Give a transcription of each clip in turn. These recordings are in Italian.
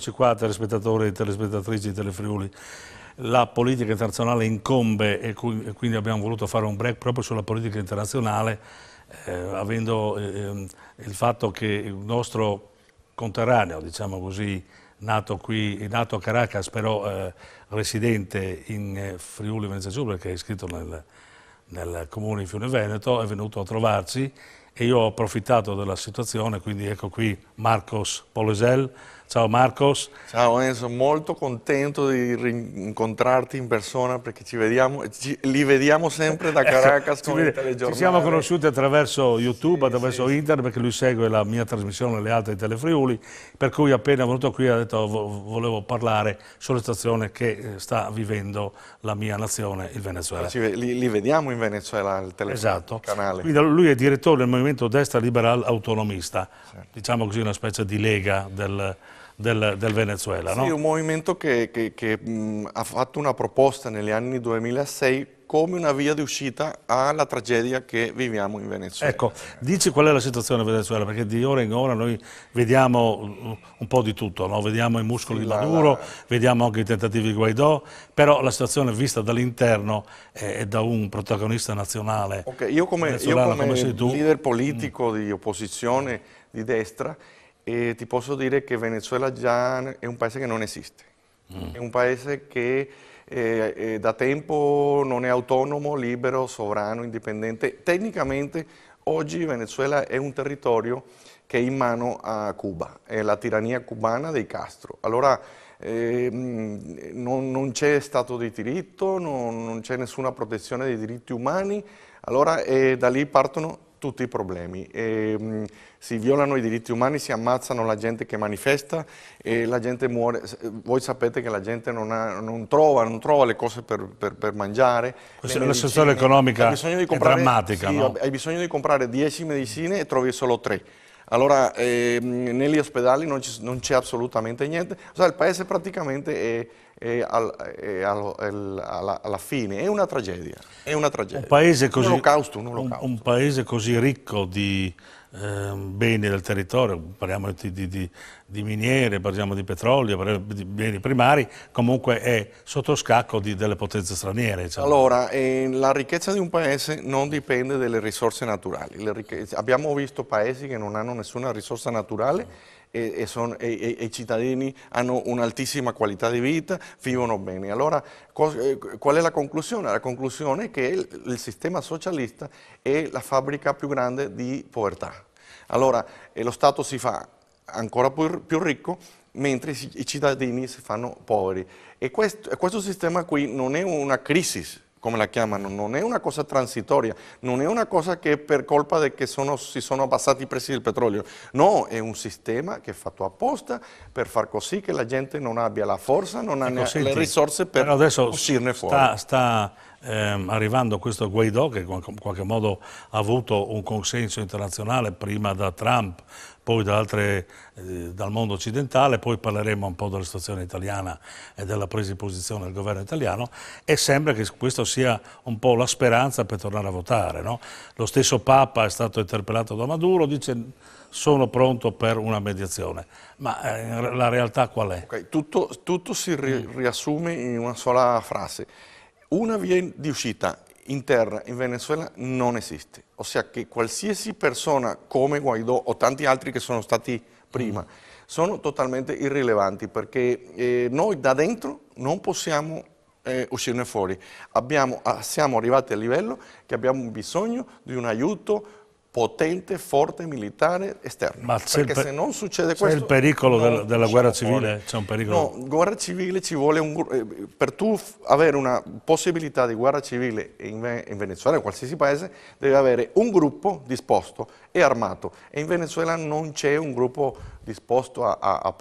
Eccoci qua, telespettatori e telespettatrici di Telefriuli. La politica internazionale incombe e, cui, e quindi abbiamo voluto fare un break proprio sulla politica internazionale, eh, avendo eh, il fatto che il nostro conterraneo, diciamo così, nato qui, nato a Caracas, però eh, residente in eh, Friuli Venezia Giulia, che è iscritto nel, nel comune di Fiume Veneto, è venuto a trovarci e io ho approfittato della situazione, quindi ecco qui Marcos Polesel, Ciao Marcos. Ciao Enzo, molto contento di rincontrarti in persona perché ci vediamo, ci, li vediamo sempre da ecco, Caracas ecco, con ci, vede, ci siamo conosciuti attraverso YouTube, sì, attraverso sì. internet perché lui segue la mia trasmissione e Le altre di Telefriuli, per cui appena venuto qui ha detto volevo parlare sulla situazione che eh, sta vivendo la mia nazione, il Venezuela. Vede, li, li, vediamo in Venezuela al telefono, esatto. canale. Quindi lui è direttore del Movimento Destra Liberal Autonomista, sì. diciamo così una specie di lega del del, del Venezuela. Sì, no? un movimento che, che, che mh, ha fatto una proposta negli anni 2006 come una via di uscita alla tragedia che viviamo in Venezuela. Ecco, dici qual è la situazione in Venezuela, perché di ora in ora noi vediamo uh, un po' di tutto, no? vediamo i muscoli sì, di Maduro, la, la. vediamo anche i tentativi di Guaidò, però la situazione vista dall'interno è da un protagonista nazionale. Okay, io come, io come, come leader mm. politico mm. di opposizione di destra, eh, ti posso dire che Venezuela già è un paese che non esiste, mm. è un paese che eh, eh, da tempo non è autonomo, libero, sovrano, indipendente. Tecnicamente oggi Venezuela è un territorio che è in mano a Cuba, è eh, la tirannia cubana dei Castro. Allora, eh, non, mm, non c'è Stato di diritto, non, non c'è nessuna protezione dei diritti umani, allora eh, da lì partono tutti i problemi. E, mh, mm, si violano i diritti umani, si ammazzano la gente che manifesta e la gente muore. Eh, voi sapete che la gente non, ha, non, trova, non trova, le cose per, per, per mangiare. La situazione economica è drammatica. Sì, no? Hai bisogno di comprare 10 medicine e trovi solo 3. Allora ehm, negli ospedali non, c'è assolutamente niente, cioè, il paese praticamente è, è, al, è, al, è alla, alla, fine, è una tragedia, è una tragedia. Un paese così, un, un, un paese così ricco di Ehm, beni del territorio, parliamo di, di, di, miniere, parliamo di petrolio, parliamo di beni primari, comunque è sotto scacco di, delle potenze straniere. Diciamo. Allora, eh, la ricchezza di un paese non dipende dalle risorse naturali. Abbiamo visto paesi che non hanno nessuna risorsa naturale e, e, son, e, e i cittadini hanno un'altissima qualità di vita, vivono bene. Allora eh, qual è la conclusione? La conclusione è che il, il sistema socialista è la fabbrica più grande di povertà. Allora lo Stato si fa ancora più, più ricco mentre i cittadini si fanno poveri. E questo, questo sistema qui non è una crisi come la chiamano, non è una cosa transitoria, non è una cosa che per colpa di che sono, si sono abbassati i prezzi del petrolio, no, è un sistema che è fatto apposta per far così che la gente non abbia la forza, non ecco, ha senti, le risorse per uscirne fuori. Sta, sta ehm, arrivando questo Guaidò che in qualche modo ha avuto un consenso internazionale prima da Trump, poi da altre, eh, dal mondo occidentale, poi parleremo un po' della situazione italiana e della presa di posizione del governo italiano e sembra che questa sia un po' la speranza per tornare a votare. No? Lo stesso Papa è stato interpellato da Maduro, dice sono pronto per una mediazione. Ma eh, la realtà qual è? Okay, tutto, tutto, si ri mm. riassume in una sola frase. Una via di uscita interna in Venezuela non esiste. O sea che qualsiasi persona come Guaidó o tanti altri che sono stati prima sono totalmente irrilevanti perché eh, noi da dentro non possiamo eh, uscirne fuori. Abbiamo, ah, siamo arrivati al livello che abbiamo bisogno di un aiuto potente, forte militare esterno. Ma perché se non succede questo... C'è il pericolo della, della guerra civile? C'è un pericolo? No, guerra civile ci vuole un... Eh, per tu avere una possibilità di guerra civile in, in Venezuela, in qualsiasi paese, devi avere un gruppo disposto è armato e in Venezuela non c'è un gruppo disposto a, a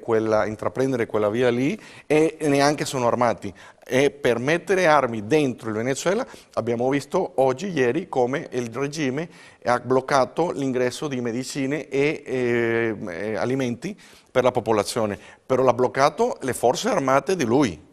quella, intraprendere quella via lì e neanche sono armati. E per mettere armi dentro il Venezuela abbiamo visto oggi, ieri, come il regime ha bloccato l'ingresso di medicine e eh, alimenti per la popolazione, però l'ha bloccato le forze armate di lui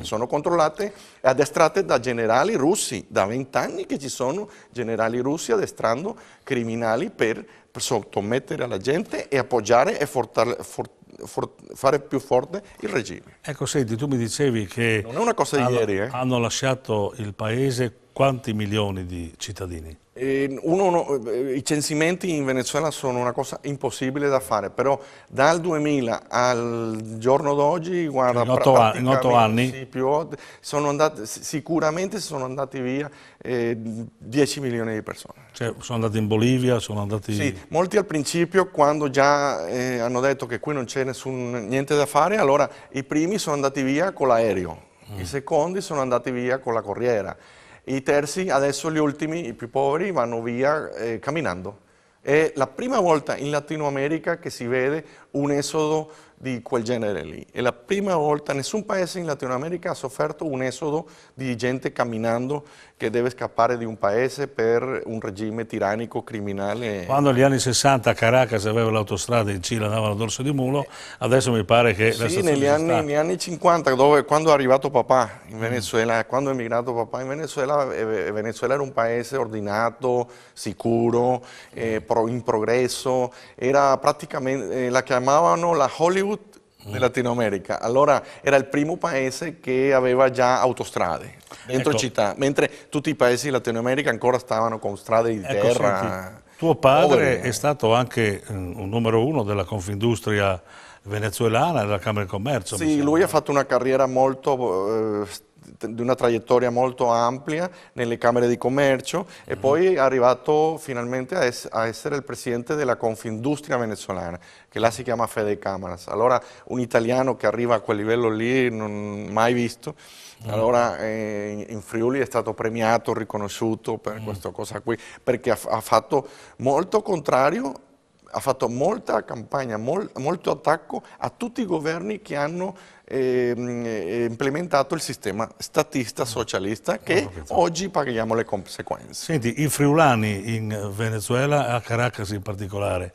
sono controllate e addestrate da generali russi, da vent'anni che ci sono generali russi addestrando criminali per, sottomettere la gente e appoggiare e fortale, for, for, fare più forte il regime. Ecco, senti, tu mi dicevi che... Non è una cosa di hanno, ieri, eh? Hanno lasciato il paese quanti milioni di cittadini? Ehm, eh, uno, no, I censimenti in Venezuela sono una cosa impossibile da fare, però dal 2000 al giorno d'oggi, guarda, in otto, in otto anni sì, più, sono andati, sicuramente sono andati via eh, 10 milioni di persone. Cioè, sono andati in Bolivia, sono andati... Sì, molti al principio quando già eh, hanno detto che qui non c'è niente da fare, allora i primi sono andati via con l'aereo, mm. i secondi sono andati via con la corriera. I terzi, adesso gli ultimi, i più poveri, vanno via eh, camminando. È la prima volta in Latino America che si vede un esodo di quel genere lì. È la prima volta, nessun paese in Latino ha sofferto un esodo di gente camminando che deve scappare di un paese per un regime tirannico, criminale. Quando negli anni 60 a Caracas aveva l'autostrada, in Cile andava al dorso di mulo, adesso mi pare che... Sì, negli anni, negli anni, 50, dove, quando è arrivato papà in mm. Venezuela, mm. quando è emigrato papà in Venezuela, eh, Venezuela era un paese ordinato, sicuro, eh, pro, in progresso, era praticamente, eh, la chiamavano la Hollywood nel Latino America. Allora era il primo paese che aveva già autostrade dentro ecco. città, mentre tutti i paesi di Latino America ancora stavano con strade di ecco, terra. Senti, tuo padre povere. è stato anche mm, un numero uno della Confindustria venezuelana della Camera di Commercio. Sì, lui ha fatto una carriera molto eh, di una traiettoria molto ampia nelle Camere di Commercio e mhm. poi è arrivato finalmente a, es a essere il presidente della Confindustria venezolana, che là si chiama Fede Camaras. Allora un italiano che arriva a quel livello lì non mai visto, mm. allora eh, in Friuli è stato premiato, riconosciuto per mm. questa cosa qui, perché ha, ha fatto molto contrario ha fatto molta campagna, mol, molto attacco a tutti i governi che hanno ehm, eh, implementato il sistema statista socialista che ah, oggi paghiamo le conseguenze. Senti, i friulani in Venezuela, a Caracas in particolare,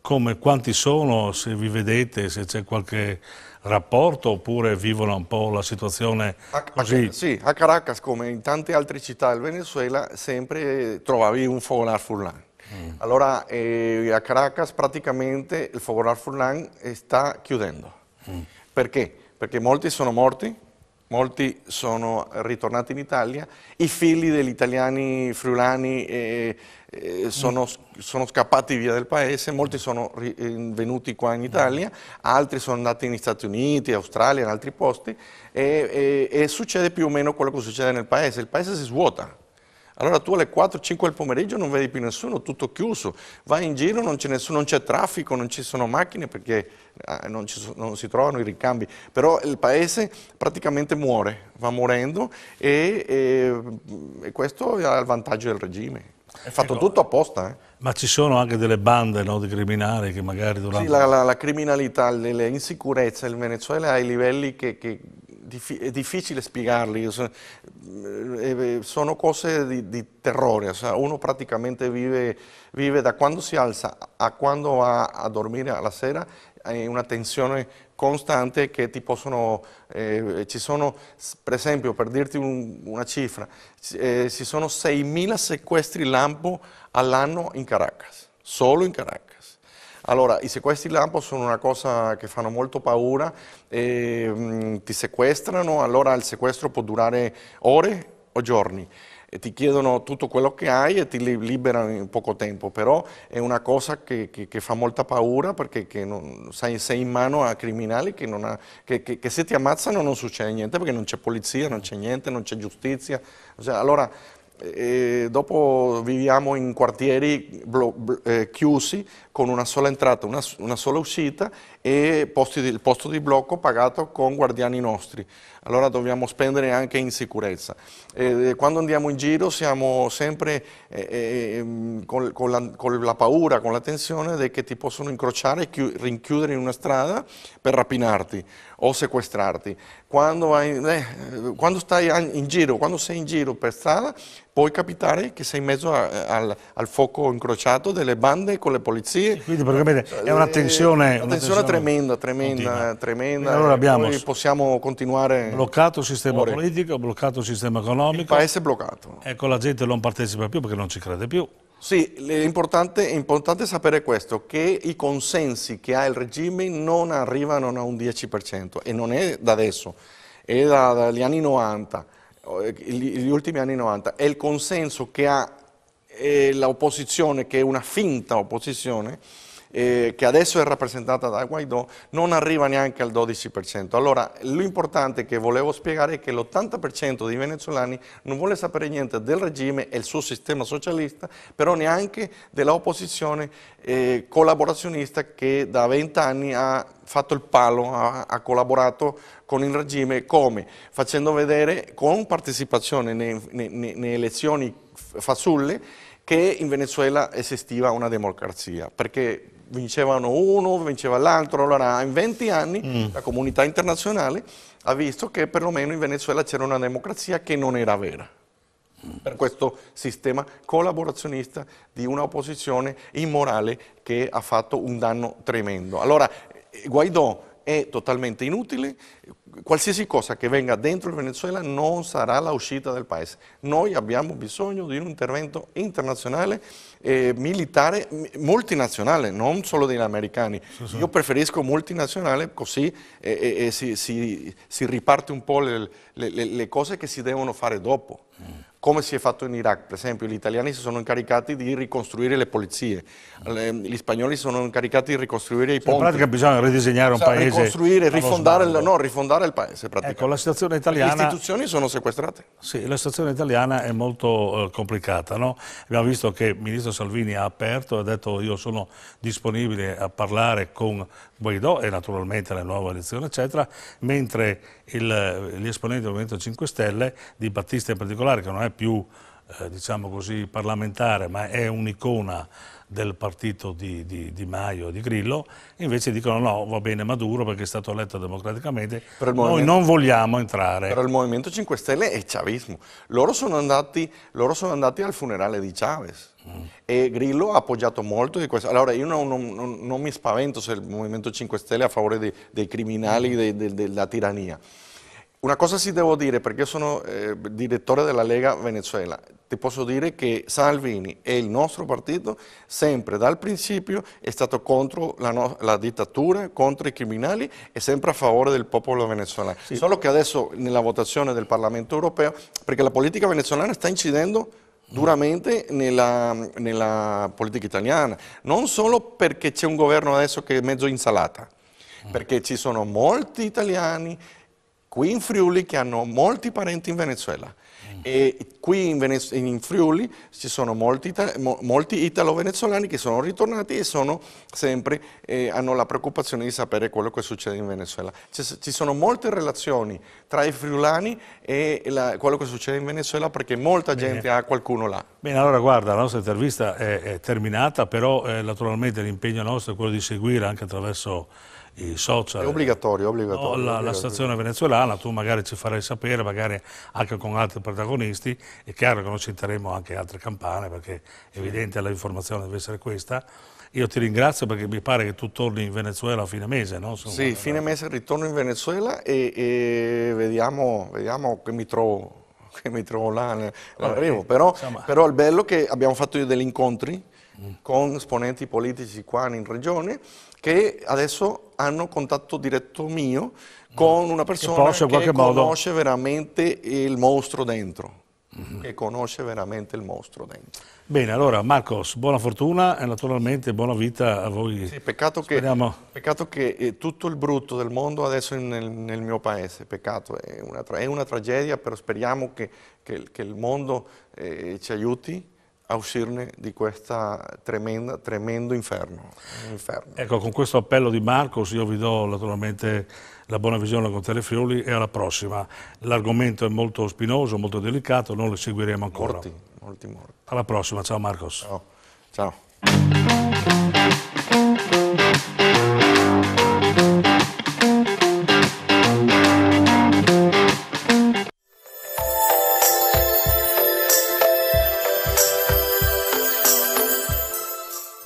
come, quanti sono, se vi vedete, se c'è qualche rapporto oppure vivono un po' la situazione a, così? A, sì, a Caracas come in tante altre città del Venezuela sempre trovavi un focolare furlano. Mm. Allora eh, a Caracas praticamente il focolare Furlan sta chiudendo. Mm. Perché? Perché molti sono morti, molti sono ritornati in Italia, i figli degli italiani friulani eh, eh, sono, mm. sono, scappati via dal paese, molti mm. sono eh, venuti qua in Italia, altri sono andati negli Stati Uniti, Australia, in altri posti e, e, e succede più o meno quello che succede nel paese, il paese si svuota. Allora tu alle 4-5 del pomeriggio non vedi più nessuno, tutto chiuso, vai in giro, non c'è, nessuno, non c'è traffico, non ci sono macchine perché eh, non, ci, non, si trovano i ricambi, però il paese praticamente muore, va morendo e, e, e questo è il vantaggio del regime. È fatto ecco, tutto apposta. Eh. Ma ci sono anche delle bande no, di criminali che magari durante... Sì, la, la, la criminalità, l'insicurezza, le il Venezuela ha i livelli che, che dif è difficile spiegarli, eh, eh, sono cose di, di terrore, uno praticamente vive, vive, da quando si alza a quando va a dormire alla sera è una tensione costante che ti possono, eh, ci sono, per esempio per dirti un, una cifra, eh, ci sono 6.000 sequestri lampo all'anno in Caracas, solo in Caracas. Allora, i sequestri lampo sono una cosa che fanno molto paura, e, mh, mm, ti sequestrano, allora il sequestro può durare ore o giorni ti chiedono tutto quello che hai e ti liberano in poco tempo, però è una cosa che, che, che fa molta paura perché non, sai, sei in mano a criminali che, ha, che, se ti ammazzano non succede niente perché non c'è polizia, non c'è niente, non c'è giustizia. Cioè, allora e dopo viviamo in quartieri eh, chiusi con una sola entrata, una, una sola uscita e posti, il posto di blocco pagato con guardiani nostri. Allora dobbiamo spendere anche in sicurezza. E quando andiamo in giro siamo sempre eh, eh ehm, con, con, la, con, la, paura, con la tensione di che ti possono incrociare e rinchiudere in una strada per rapinarti o sequestrarti. Quando, vai, eh, quando stai in giro, quando sei in giro per strada, può capitare che sei in mezzo a, al, al, fuoco incrociato delle bande con le polizie. quindi praticamente è una eh, tensione, una tensione, una tensione tremenda, tremenda, continua. tremenda. E allora abbiamo noi possiamo continuare. Bloccato il sistema ore. politico, bloccato il sistema economico. Il paese è bloccato. Ecco, la gente non partecipa più perché non ci crede più. Sì, l'importante è importante sapere questo, che i consensi che ha il regime non arrivano a un 10% e non è da adesso, è da, dagli anni 90, eh, gli ultimi anni 90. È il consenso che ha l'opposizione, che è una finta opposizione, eh, che adesso è rappresentata da Guaidó, non arriva neanche al 12%. Allora, l'importante che volevo spiegare è che l'80% dei venezuelani non vuole sapere niente del regime e il suo sistema socialista, però neanche dell'opposizione eh, collaborazionista che da 20 anni ha fatto il palo, ha, ha, collaborato con il regime, come? Facendo vedere con partecipazione nelle elezioni fasulle che in Venezuela esistiva una democrazia, perché vincevano uno, vinceva l'altro, allora in 20 anni mm. la comunità internazionale ha visto che perlomeno in Venezuela c'era una democrazia che non era vera mm. per questo sistema collaborazionista di una opposizione immorale che ha fatto un danno tremendo. Allora Guaidò è totalmente inutile, qualsiasi cosa che venga dentro il Venezuela non sarà la uscita del paese. Noi abbiamo bisogno di un intervento internazionale, eh, militare, multinazionale, non solo degli americani. Sì, sì. Io preferisco multinazionale così eh, eh, si, si, si, riparte un po' le, le, le, cose che si devono fare dopo. Mm. Come si è fatto in Iraq, per esempio, gli italiani si sono incaricati di ricostruire le polizie, le, gli spagnoli si sono incaricati di ricostruire i ponti. in pratica bisogna ridisegnare un cioè, paese. Ricostruire, rifondare, no, rifondare salvare il paese praticamente. Ecco, la situazione italiana... Le istituzioni sono sequestrate. Sì, la situazione italiana è molto eh, complicata. No? Abbiamo visto che il ministro Salvini ha aperto e ha detto io sono disponibile a parlare con Guaidò e naturalmente la nuova elezione, eccetera, mentre il, gli esponenti del Movimento 5 Stelle, di Battista in particolare, che non è più eh, diciamo così, parlamentare, ma è un'icona del partito di, di, di Maio e di Grillo, invece dicono no, va bene Maduro perché è stato eletto democraticamente, noi non vogliamo entrare. Però il Movimento 5 Stelle è chavismo, loro sono andati, loro sono andati al funerale di Chavez mm. e Grillo ha appoggiato molto di questo. Allora io non, non, non, non mi spavento se il Movimento 5 Stelle è a favore dei, dei criminali, mm. dei, dei, della tirannia. Una cosa sì devo dire, perché sono eh, direttore della Lega Venezuela, ti posso dire che Salvini e il nostro partito sempre dal principio è stato contro la, no la dittatura, contro i criminali e sempre a favore del popolo venezuelano. Sì. Solo che adesso nella votazione del Parlamento europeo, perché la politica venezuelana sta incidendo duramente nella, nella politica italiana, non solo perché c'è un governo adesso che è mezzo insalata, perché ci sono molti italiani qui in Friuli che hanno molti parenti in Venezuela. E qui in, Venez in, Friuli ci sono molti, ita mo molti italo-venezuelani che sono ritornati e sono sempre, eh, hanno la preoccupazione di sapere quello che succede in Venezuela. ci sono molte relazioni tra i friulani e la, quello che succede in Venezuela perché molta Bene. gente ha qualcuno là. Bene, allora guarda, la nostra intervista è, è terminata, però eh, naturalmente l'impegno nostro è quello di seguire anche attraverso i social. È obbligatorio, obbligatorio, no, la, obbligatorio, la, stazione venezuelana, tu magari ci farai sapere, magari anche con altri protagonisti, è chiaro che noi citeremo anche altre campane perché è evidente l'informazione deve essere questa. Io ti ringrazio perché mi pare che tu torni in Venezuela a fine mese, no? Sono sì, fine mese ritorno in Venezuela e, e vediamo, vediamo che mi trovo che mi trovo là, ne, arrivo. Eh, però, però il bello è che abbiamo fatto io degli incontri mm. con esponenti politici qua in regione che adesso hanno contatto diretto mio con una persona che, che conosce modo. veramente il mostro dentro. Mm Che conosce veramente il mostro dentro. Bene, allora Marcos, buona fortuna e naturalmente buona vita a voi. Sì, peccato, che, peccato che, eh, tutto il brutto del mondo adesso nel, nel mio paese, peccato, è una, è una, tragedia, però speriamo che, che, che il mondo eh, ci aiuti a uscirne di questo tremendo inferno, inferno, Ecco, con questo appello di Marcos io vi do naturalmente la buona visione con Telefrioli e alla prossima. L'argomento è molto spinoso, molto delicato, noi lo seguiremo ancora. Molti, molti morti. Alla prossima, ciao Marcos. Ciao. ciao.